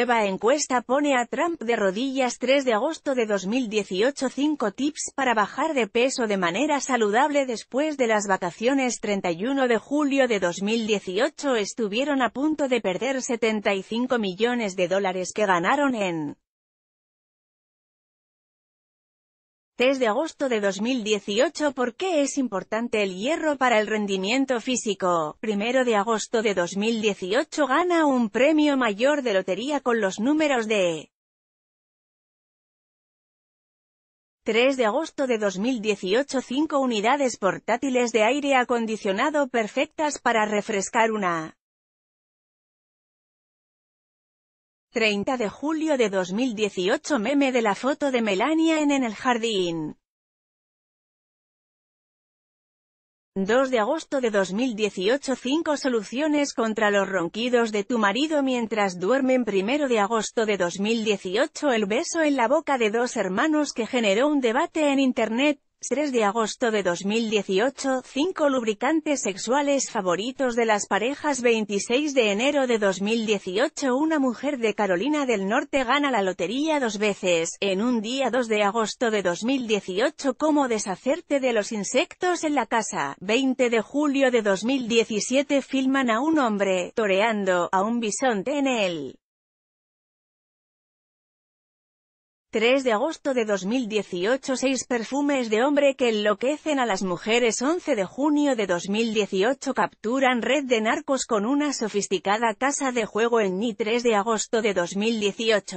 Nueva encuesta pone a Trump de rodillas 3 de agosto de 2018 5 tips para bajar de peso de manera saludable después de las vacaciones 31 de julio de 2018 estuvieron a punto de perder 75 millones de dólares que ganaron en 3 de agosto de 2018 ¿Por qué es importante el hierro para el rendimiento físico? 1 de agosto de 2018 gana un premio mayor de lotería con los números de 3 de agosto de 2018 5 unidades portátiles de aire acondicionado perfectas para refrescar una 30 de julio de 2018 Meme de la foto de Melania en, en el jardín. 2 de agosto de 2018 5 soluciones contra los ronquidos de tu marido mientras duermen 1 de agosto de 2018 el beso en la boca de dos hermanos que generó un debate en internet 3 de agosto de 2018, 5 lubricantes sexuales favoritos de las parejas 26 de enero de 2018 Una mujer de Carolina del Norte gana la lotería dos veces, en un día 2 de agosto de 2018 Cómo deshacerte de los insectos en la casa, 20 de julio de 2017 Filman a un hombre, toreando, a un bisonte en él. 3 de agosto de 2018 6 perfumes de hombre que enloquecen a las mujeres 11 de junio de 2018 capturan red de narcos con una sofisticada casa de juego en Ni 3 de agosto de 2018